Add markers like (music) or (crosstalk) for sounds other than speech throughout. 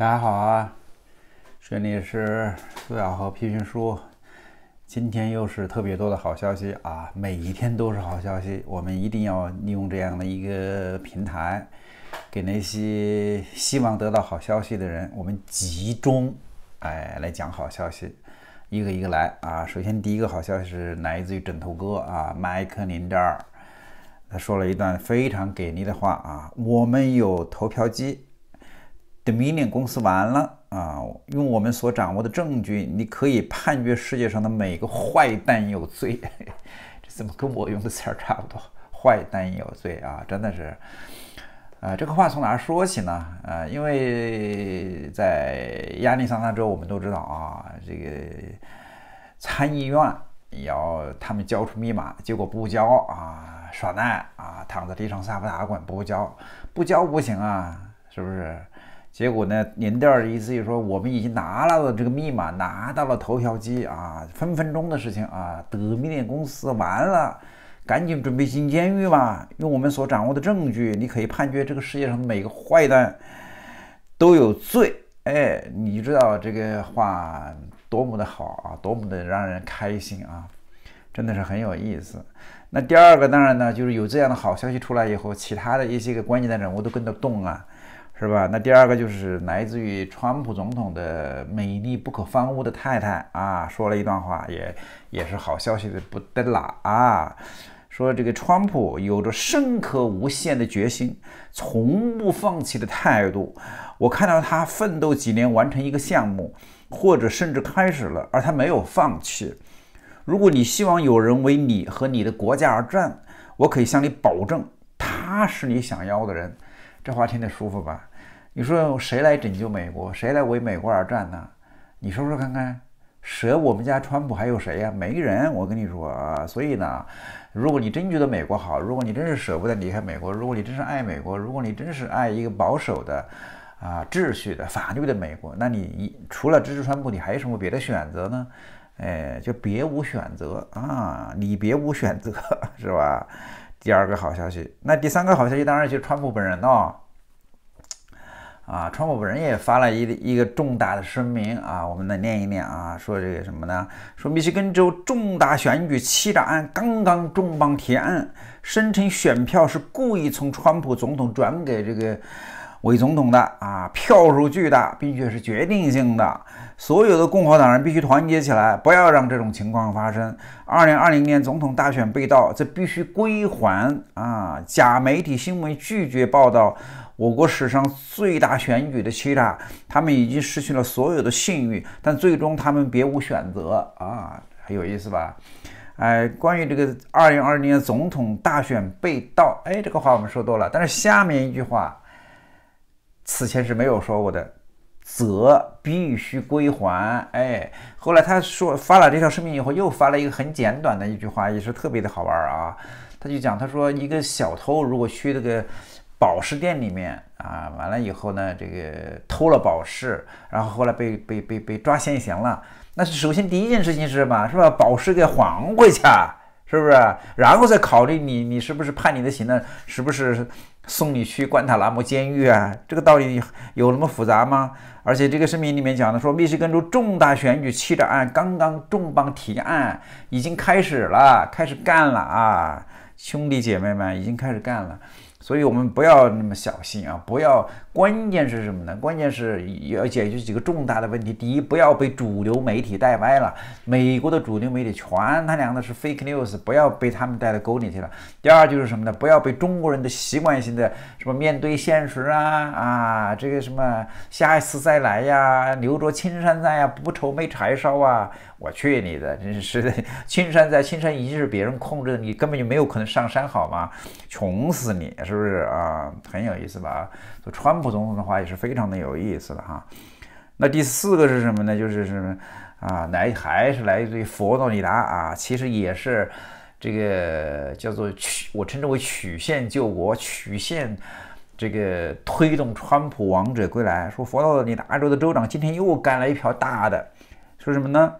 大家好啊，这里是苏小和皮评书。今天又是特别多的好消息啊，每一天都是好消息，我们一定要利用这样的一个平台，给那些希望得到好消息的人，我们集中哎来讲好消息，一个一个来啊。首先第一个好消息是来自于枕头哥啊，Mike，您这儿他说了一段非常给力的话啊，我们有投票机。The Manning 公司完了啊！用我们所掌握的证据，你可以判决世界上的每个坏蛋有罪。(laughs) 这怎么跟我用的词儿差不多？坏蛋有罪啊！真的是，啊，这个话从哪儿说起呢？啊，因为在亚利桑那州，我们都知道啊，这个参议院要他们交出密码，结果不交啊，耍赖啊，躺在地上撒泼打滚，不交，不交不行啊，是不是？结果呢？您黛儿的意思就说，我们已经拿到了这个密码，拿到了投票机啊，分分钟的事情啊，得密电公司完了，赶紧准备进监狱吧！用我们所掌握的证据，你可以判决这个世界上的每个坏蛋都有罪。哎，你知道这个话多么的好啊，多么的让人开心啊，真的是很有意思。那第二个，当然呢，就是有这样的好消息出来以后，其他的一些个关键的人物都跟着动啊。是吧？那第二个就是来自于川普总统的美丽不可方物的太太啊，说了一段话，也也是好消息的不得了啊。说这个川普有着深刻无限的决心，从不放弃的态度。我看到他奋斗几年完成一个项目，或者甚至开始了，而他没有放弃。如果你希望有人为你和你的国家而战，我可以向你保证，他是你想要的人。这话听着舒服吧？你说谁来拯救美国？谁来为美国而战呢？你说说看看，舍我们家川普还有谁呀？没人，我跟你说。所以呢，如果你真觉得美国好，如果你真是舍不得离开美国，如果你真是爱美国，如果你真是爱一个保守的、啊秩序的、法律的美国，那你除了支持川普，你还有什么别的选择呢？哎，就别无选择啊，你别无选择 (laughs) 是吧？第二个好消息，那第三个好消息当然就是川普本人喽。啊，川普本人也发了一一个重大的声明啊，我们来念一念啊，说这个什么呢？说密歇根州重大选举欺诈案刚刚重磅提案，声称选票是故意从川普总统转给这个。伪总统的啊，票数巨大，并且是决定性的。所有的共和党人必须团结起来，不要让这种情况发生。二零二零年总统大选被盗，这必须归还啊！假媒体新闻拒绝报道我国史上最大选举的欺诈，他们已经失去了所有的信誉，但最终他们别无选择啊！很有意思吧？哎，关于这个二零二零年总统大选被盗，哎，这个话我们说多了，但是下面一句话。此前是没有说过的，则必须归还。哎，后来他说发了这条声明以后，又发了一个很简短的一句话，也是特别的好玩儿啊。他就讲，他说一个小偷如果去那个宝石店里面啊，完了以后呢，这个偷了宝石，然后后来被被被被抓现行了，那是首先第一件事情是什么？是把宝石给还回去，是不是？然后再考虑你你是不是判你的刑呢？是不是？送你去关塔那摩监狱啊，这个道理有那么复杂吗？而且这个声明里面讲的说，密西根州重大选举欺诈案刚刚重磅提案已经开始了，开始干了啊，兄弟姐妹们，已经开始干了，所以我们不要那么小心啊，不要。关键是什么呢？关键是要解决几个重大的问题。第一，不要被主流媒体带歪了，美国的主流媒体全他娘的是 fake news，不要被他们带到沟里去了。第二就是什么呢？不要被中国人的习惯性的什么面对现实啊啊，这个什么下一次再来呀，留着青山在呀，不愁没柴烧啊。我去你的，真是的，青山在，青山一是别人控制的，你根本就没有可能上山好吗？穷死你是不是啊？很有意思吧？就川普总统的话也是非常的有意思的哈。那第四个是什么呢？就是什么啊来还是来自于佛罗里达啊，其实也是这个叫做曲，我称之为曲线救国，曲线这个推动川普王者归来。说佛罗里达州的州长今天又干了一票大的，说什么呢？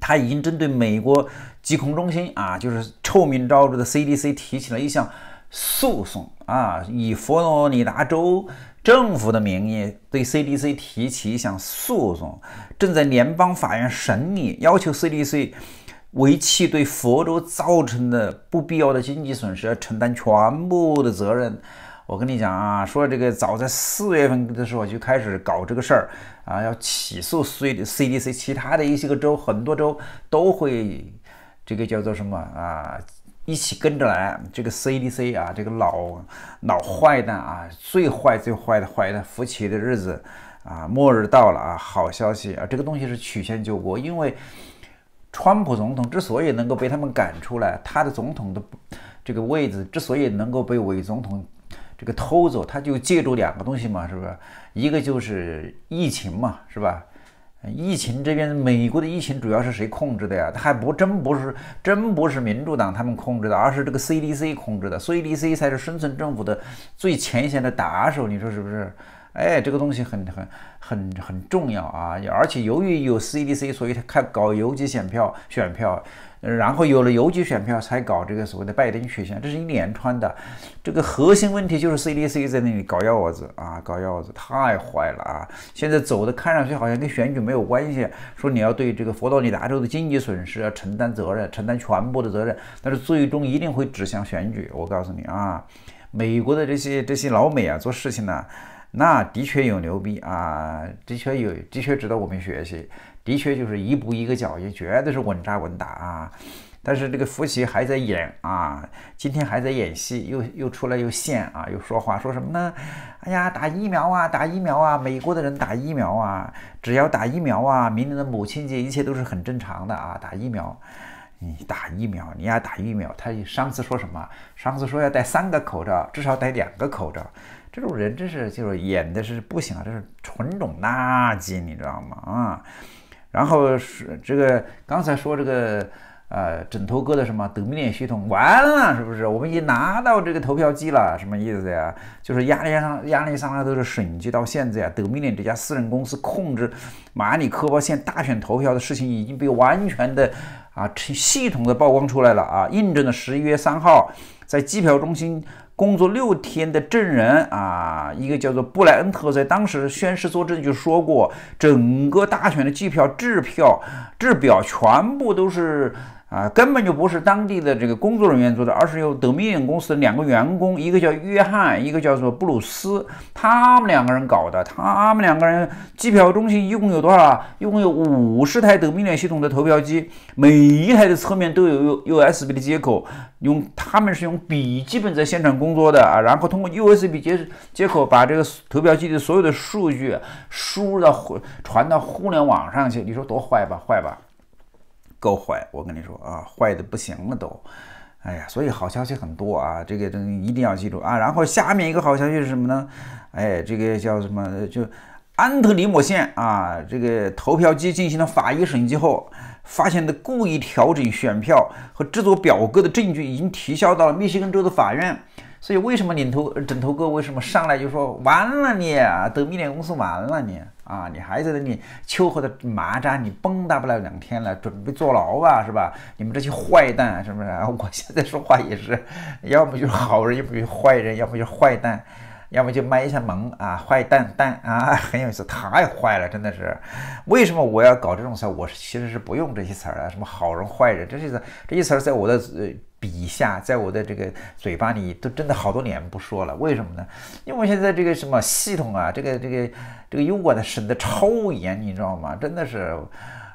他已经针对美国疾控中心啊，就是臭名昭著的 CDC 提起了一项诉讼。啊，以佛罗里达州政府的名义对 CDC 提起一项诉讼，正在联邦法院审理，要求 CDC 为其对佛州造成的不必要的经济损失要承担全部的责任。我跟你讲啊，说这个早在四月份的时候就开始搞这个事儿啊，要起诉随 CDC，其他的一些个州，很多州都会这个叫做什么啊？一起跟着来，这个 CDC 啊，这个老老坏蛋啊，最坏最坏的坏蛋，福奇的日子啊，末日到了啊！好消息啊，这个东西是曲线救国，因为川普总统之所以能够被他们赶出来，他的总统的这个位子之所以能够被伪总统这个偷走，他就借助两个东西嘛，是不是？一个就是疫情嘛，是吧？疫情这边，美国的疫情主要是谁控制的呀？它还不真不是真不是民主党他们控制的，而是这个 CDC 控制的，CDC 才是生存政府的最前线的打手，你说是不是？哎，这个东西很很很很重要啊！而且由于有 CDC，所以他开搞邮寄选票、选票，然后有了邮寄选票才搞这个所谓的拜登曲线，这是一连串的。这个核心问题就是 CDC 在那里搞幺蛾子啊，搞幺蛾子太坏了啊！现在走的看上去好像跟选举没有关系，说你要对这个佛罗里达州的经济损失要承担责任，承担全部的责任，但是最终一定会指向选举。我告诉你啊，美国的这些这些老美啊，做事情呢。那的确有牛逼啊，的确有，的确值得我们学习，的确就是一步一个脚印，绝对是稳扎稳打啊。但是这个福奇还在演啊，今天还在演戏，又又出来又现啊，又说话，说什么呢？哎呀，打疫苗啊，打疫苗啊，美国的人打疫苗啊，只要打疫苗啊，明年的母亲节一切都是很正常的啊，打疫苗，你打疫苗，你要打疫苗，他上次说什么？上次说要戴三个口罩，至少戴两个口罩。这种人真是就是演的是不行啊，这是纯种垃圾，你知道吗？啊，然后是这个刚才说这个呃，枕头哥的什么德米链系统，完了是不是？我们已经拿到这个投票机了，什么意思呀？就是亚利桑亚利桑那都是审计到现在，啊，德米链这家私人公司控制马里科波县大选投票的事情已经被完全的啊系统的曝光出来了啊，印证了十一月三号在计票中心。工作六天的证人啊，一个叫做布莱恩特，在当时宣誓作证就说过，整个大选的计票、制票、制表全部都是。啊，根本就不是当地的这个工作人员做的，而是由 Dominion 公司的两个员工，一个叫约翰，一个叫做布鲁斯，他们两个人搞的。他们两个人，计票中心一共有多少？一共有五十台 Dominion 系统的投票机，每一台的侧面都有 U USB 的接口，用他们是用笔记本在现场工作的啊，然后通过 USB 接接口把这个投票机的所有的数据输入到互传到互联网上去，你说多坏吧？坏吧？够坏，我跟你说啊，坏的不行了都，哎呀，所以好消息很多啊，这个东西一定要记住啊。然后下面一个好消息是什么呢？哎，这个叫什么？就安德里姆县啊，这个投票机进行了法医审计后，发现的故意调整选票和制作表格的证据已经提交到了密西根州的法院。所以为什么领头枕头哥为什么上来就说完了你，德米脸公司完了你？啊，你还在那里秋后的蚂蚱，你蹦跶不了两天了，准备坐牢吧，是吧？你们这些坏蛋，是不是？(laughs) 我现在说话也是，要么就是好人，要么就是坏人，要么就是坏蛋。要么就卖一下萌啊，坏蛋蛋啊，(laughs) 很有意思，太坏了，真的是。为什么我要搞这种词儿？我其实是不用这些词儿的，什么好人坏人，这些思，这词儿在我的笔下，在我的这个嘴巴里，都真的好多年不说了。为什么呢？因为现在这个什么系统啊，这个这个这个用管的审得超严，你知道吗？真的是，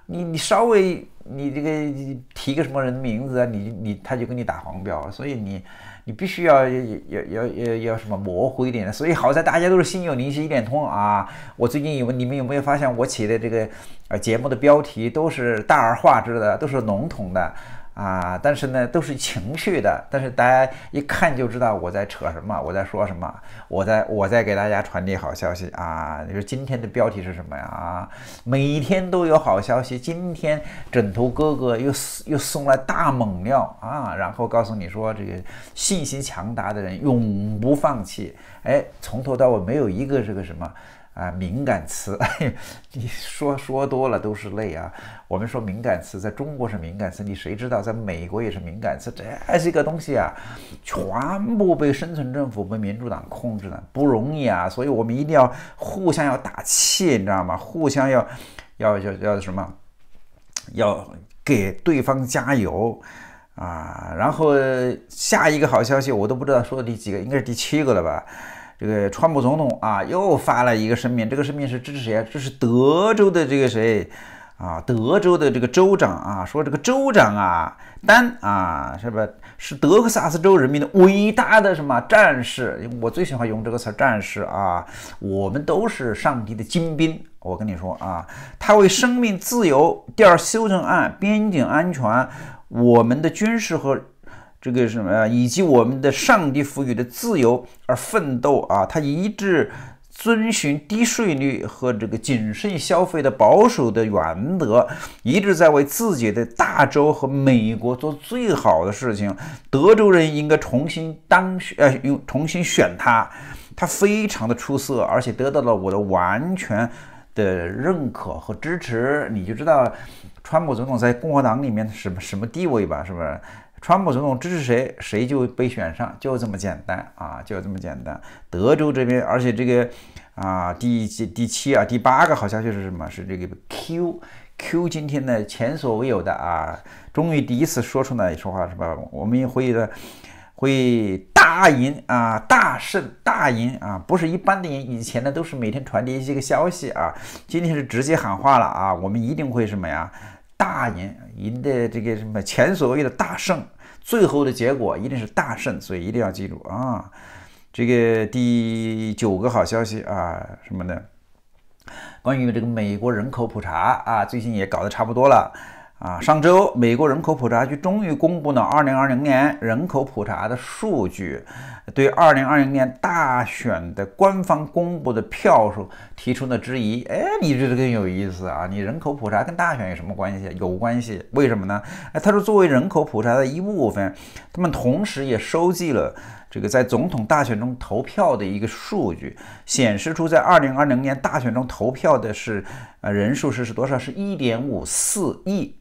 你你稍微你这个提个什么人名字啊，你你他就给你打黄标，所以你。你必须要要要要要什么模糊一点的，所以好在大家都是心有灵犀一点通啊！我最近有你们有没有发现我写的这个呃节目的标题都是大而化之的，都是笼统的。啊，但是呢，都是情绪的。但是大家一看就知道我在扯什么，我在说什么，我在我在给大家传递好消息啊！你说今天的标题是什么呀？啊，每天都有好消息。今天枕头哥哥又又送来大猛料啊，然后告诉你说，这个信心强大的人永不放弃。哎，从头到尾没有一个这个什么。啊，敏感词，(laughs) 你说说多了都是泪啊。我们说敏感词，在中国是敏感词，你谁知道，在美国也是敏感词。这是一个东西啊，全部被生存政府、被民主党控制的，不容易啊。所以我们一定要互相要打气，你知道吗？互相要要要要什么？要给对方加油啊。然后下一个好消息，我都不知道说第几个，应该是第七个了吧。这个川普总统啊，又发了一个声明。这个声明是支持谁啊？这是德州的这个谁啊？德州的这个州长啊，说这个州长啊，丹啊，是不是是德克萨斯州人民的伟大的什么战士？我最喜欢用这个词儿“战士”啊。我们都是上帝的精兵。我跟你说啊，他为生命、自由、第二修正案、边境安全、我们的军事和。这个什么啊，以及我们的上帝赋予的自由而奋斗啊，他一直遵循低税率和这个谨慎消费的保守的原则，一直在为自己的大洲和美国做最好的事情。德州人应该重新当选，呃，用重新选他，他非常的出色，而且得到了我的完全的认可和支持。你就知道川普总统在共和党里面什么什么地位吧，是不是？川普总统支持谁，谁就被选上，就这么简单啊，就这么简单。德州这边，而且这个啊，第七、第七啊、第八个好消息是什么？是这个 Q Q，今天呢，前所未有的啊，终于第一次说出来说话，是吧？我们会的，会大赢啊，大胜，大赢啊，不是一般的赢。以前呢，都是每天传递一些个消息啊，今天是直接喊话了啊，我们一定会什么呀，大赢。赢得这个什么前所未有的大胜，最后的结果一定是大胜，所以一定要记住啊。这个第九个好消息啊，什么的，关于这个美国人口普查啊，最近也搞得差不多了。啊，上周美国人口普查局终于公布了二零二零年人口普查的数据，对二零二零年大选的官方公布的票数提出了质疑。哎，你这个更有意思啊？你人口普查跟大选有什么关系？有关系，为什么呢？哎，他说，作为人口普查的一部分，他们同时也收集了这个在总统大选中投票的一个数据，显示出在二零二零年大选中投票的是呃人数是是多少？是一点五四亿。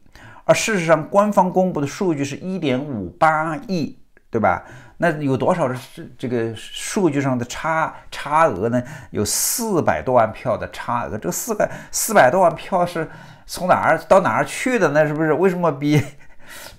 而事实上，官方公布的数据是一点五八亿，对吧？那有多少是这个数据上的差差额呢？有四百多万票的差额，这个四百四百多万票是从哪儿到哪儿去的？呢？是不是为什么比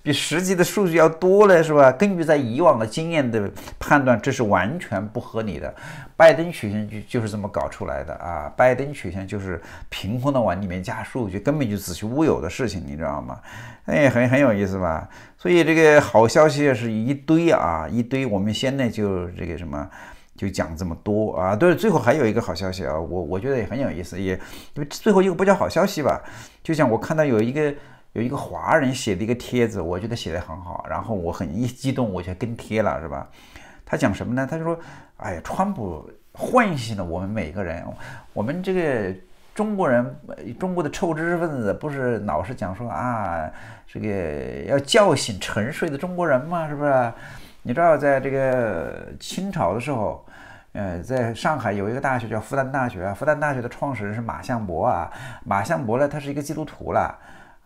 比实际的数据要多嘞，是吧？根据在以往的经验的判断，这是完全不合理的。拜登曲线就就是这么搞出来的啊！拜登曲线就是凭空的往里面加数据，根本就子虚乌有的事情，你知道吗？哎，很很有意思吧？所以这个好消息是一堆啊，一堆。我们现在就这个什么，就讲这么多啊。对，最后还有一个好消息啊，我我觉得也很有意思，也最后一个不叫好消息吧？就像我看到有一个。有一个华人写的一个帖子，我觉得写的很好，然后我很一激动，我就跟贴了，是吧？他讲什么呢？他就说：“哎呀，川普唤醒了我们每个人，我们这个中国人，中国的臭知识分子不是老是讲说啊，这个要叫醒沉睡的中国人吗？是不是？你知道，在这个清朝的时候，呃，在上海有一个大学叫复旦大学，复旦大学的创始人是马相伯啊，马相伯呢，他是一个基督徒了。”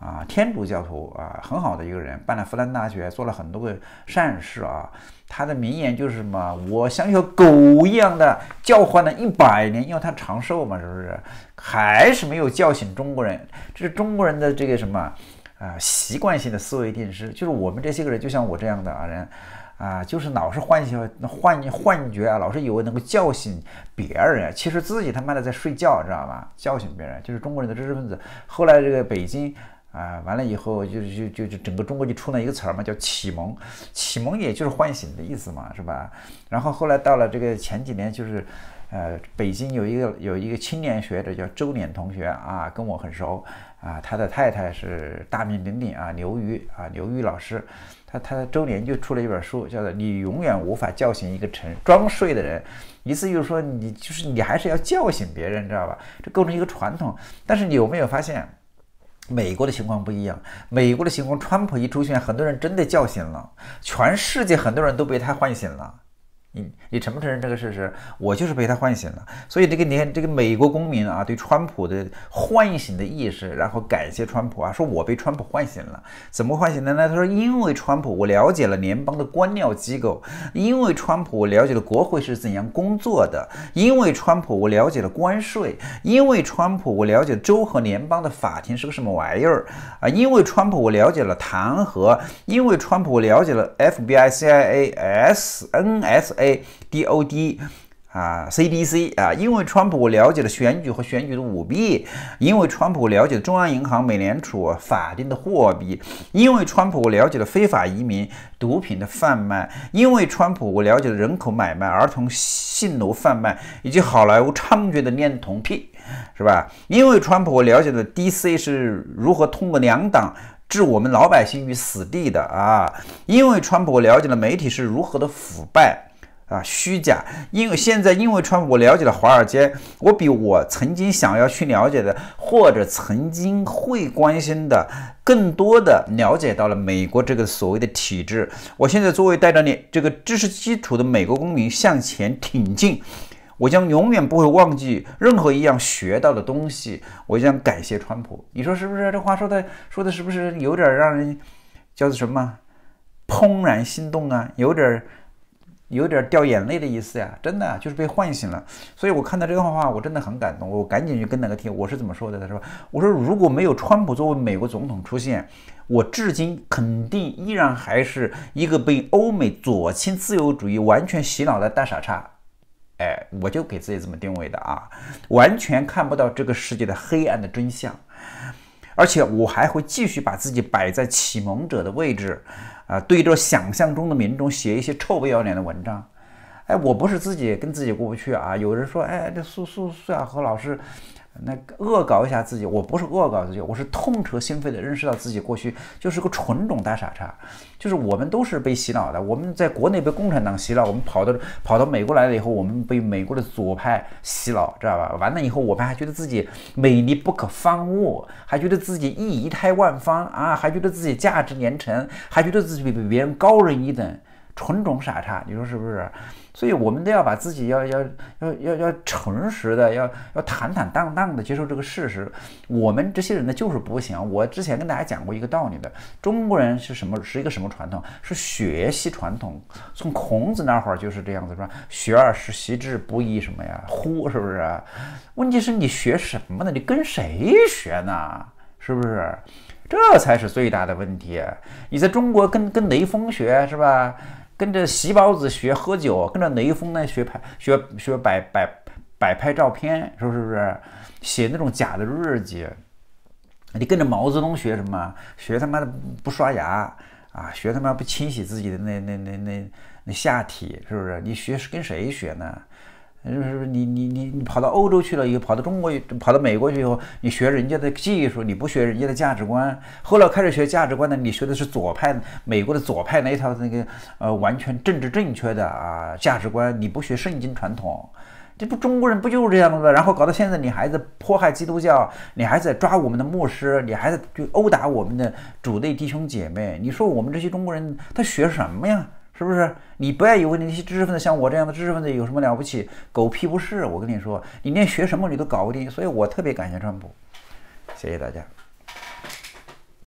啊，天主教徒啊，很好的一个人，办了复旦大学，做了很多个善事啊。他的名言就是什么？我像条狗一样的叫唤了一百年，因为他长寿嘛，是不是？还是没有叫醒中国人。这是中国人的这个什么啊？习惯性的思维定式，就是我们这些个人，就像我这样的啊人，啊，就是老是幻想、幻幻觉啊，老是以为能够叫醒别人，其实自己他妈的在睡觉，知道吧？叫醒别人，就是中国人的知识分子。后来这个北京。啊，完了以后就就就就整个中国就出了一个词儿嘛，叫启蒙，启蒙也就是唤醒的意思嘛，是吧？然后后来到了这个前几年，就是，呃，北京有一个有一个青年学者叫周濂同学啊，跟我很熟啊，他的太太是大名鼎鼎啊，刘瑜啊，刘瑜老师，他他周濂就出了一本书，叫做《你永远无法叫醒一个沉装睡的人》，意思就是说你就是你还是要叫醒别人，知道吧？这构成一个传统，但是你有没有发现？美国的情况不一样，美国的情况，川普一出现，很多人真的叫醒了，全世界很多人都被他唤醒了。你你承不承认这个事实？我就是被他唤醒了。所以这个你看，这个美国公民啊，对川普的唤醒的意识，然后感谢川普啊，说我被川普唤醒了。怎么唤醒的呢？他说，因为川普，我了解了联邦的官僚机构；因为川普，我了解了国会是怎样工作的；因为川普，我了解了关税；因为川普，我了解州和联邦的法庭是个什么玩意儿啊；因为川普，我了解了弹劾；因为川普，我了解了 FBI、CIA、SNS。a d o d 啊，c d c 啊，因为川普我了解了选举和选举的舞弊，因为川普我了解中央银行美联储法定的货币，因为川普我了解了非法移民、毒品的贩卖，因为川普我了解了人口买卖、儿童性奴贩卖以及好莱坞猖獗的恋童癖，是吧？因为川普我了解了 d c 是如何通过两党置我们老百姓于死地的啊，因为川普我了解了媒体是如何的腐败。啊，虚假！因为现在，因为川普，我了解了华尔街，我比我曾经想要去了解的，或者曾经会关心的，更多的了解到了美国这个所谓的体制。我现在作为带着你这个知识基础的美国公民向前挺进，我将永远不会忘记任何一样学到的东西。我将感谢川普，你说是不是？这话说的说的是不是有点让人，叫做什么，怦然心动啊？有点。有点掉眼泪的意思呀，真的就是被唤醒了。所以我看到这段话，我真的很感动。我赶紧去跟那个听，我是怎么说的？他说：“我说如果没有川普作为美国总统出现，我至今肯定依然还是一个被欧美左倾自由主义完全洗脑的大傻叉。”哎，我就给自己这么定位的啊，完全看不到这个世界的黑暗的真相，而且我还会继续把自己摆在启蒙者的位置。啊，对着想象中的民众写一些臭不要脸的文章，哎，我不是自己跟自己过不去啊。有人说，哎，这苏苏苏小河老师。那恶搞一下自己，我不是恶搞自己，我是痛彻心扉地认识到自己过去就是个纯种大傻叉，就是我们都是被洗脑的，我们在国内被共产党洗脑，我们跑到跑到美国来了以后，我们被美国的左派洗脑，知道吧？完了以后，我们还觉得自己美丽不可方物，还觉得自己一仪态万方啊，还觉得自己价值连城，还觉得自己比别人高人一等，纯种傻叉，你说是不是？所以，我们都要把自己要要要要要诚实的，要要坦坦荡荡的接受这个事实。我们这些人呢，就是不行。我之前跟大家讲过一个道理的，中国人是什么？是一个什么传统？是学习传统。从孔子那会儿就是这样子，是吧？学而时习之，不亦什么呀？乎，是不是？问题是你学什么呢？你跟谁学呢？是不是？这才是最大的问题。你在中国跟跟雷锋学，是吧？跟着席宝子学喝酒，跟着雷锋呢学拍学学摆摆摆拍照片，是不是？写那种假的日记，你跟着毛泽东学什么？学他妈的不刷牙啊？学他妈不清洗自己的那那那那那下体，是不是？你学跟谁学呢？就是你你你你跑到欧洲去了以后，跑到中国，跑到美国去以后，你学人家的技术，你不学人家的价值观。后来开始学价值观呢，你学的是左派，美国的左派那一套那个呃，完全政治正确的啊价值观，你不学圣经传统，这不中国人不就是这样子的？然后搞到现在，你还在迫害基督教，你还在抓我们的牧师，你还在就殴打我们的主内弟兄姐妹。你说我们这些中国人他学什么呀？是不是？你不要以为那些知识分子，像我这样的知识分子有什么了不起？狗屁不是！我跟你说，你连学什么你都搞不定。所以我特别感谢川普。谢谢大家。